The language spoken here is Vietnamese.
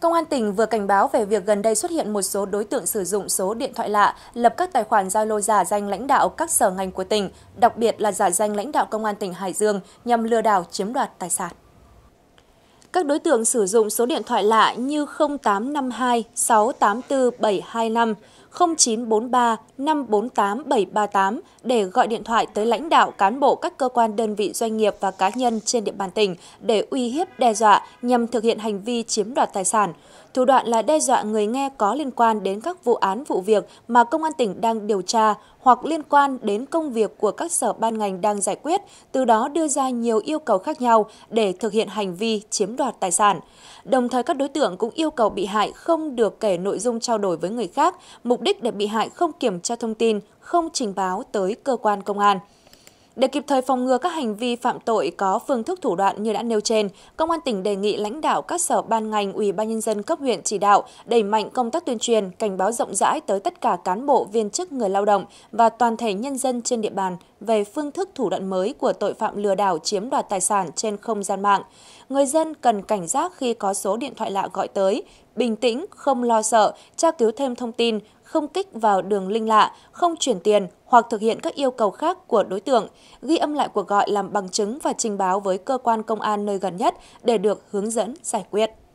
Công an tỉnh vừa cảnh báo về việc gần đây xuất hiện một số đối tượng sử dụng số điện thoại lạ, lập các tài khoản Zalo giả danh lãnh đạo các sở ngành của tỉnh, đặc biệt là giả danh lãnh đạo công an tỉnh Hải Dương nhằm lừa đảo chiếm đoạt tài sản. Các đối tượng sử dụng số điện thoại lạ như 0852 684 725 0943 548 738 để gọi điện thoại tới lãnh đạo cán bộ các cơ quan đơn vị doanh nghiệp và cá nhân trên địa bàn tỉnh để uy hiếp đe dọa nhằm thực hiện hành vi chiếm đoạt tài sản. Thủ đoạn là đe dọa người nghe có liên quan đến các vụ án vụ việc mà công an tỉnh đang điều tra hoặc liên quan đến công việc của các sở ban ngành đang giải quyết, từ đó đưa ra nhiều yêu cầu khác nhau để thực hiện hành vi chiếm đoạt tài sản. Đồng thời các đối tượng cũng yêu cầu bị hại không được kể nội dung trao đổi với người khác, mục mục đích để bị hại không kiểm tra thông tin, không trình báo tới cơ quan công an. Để kịp thời phòng ngừa các hành vi phạm tội có phương thức thủ đoạn như đã nêu trên, Công an tỉnh đề nghị lãnh đạo các sở ban ngành, ủy ban nhân dân cấp huyện chỉ đạo đẩy mạnh công tác tuyên truyền, cảnh báo rộng rãi tới tất cả cán bộ, viên chức, người lao động và toàn thể nhân dân trên địa bàn về phương thức thủ đoạn mới của tội phạm lừa đảo chiếm đoạt tài sản trên không gian mạng. Người dân cần cảnh giác khi có số điện thoại lạ gọi tới, bình tĩnh, không lo sợ, tra cứu thêm thông tin, không kích vào đường linh lạ, không chuyển tiền hoặc thực hiện các yêu cầu khác của đối tượng, ghi âm lại cuộc gọi làm bằng chứng và trình báo với cơ quan công an nơi gần nhất để được hướng dẫn giải quyết.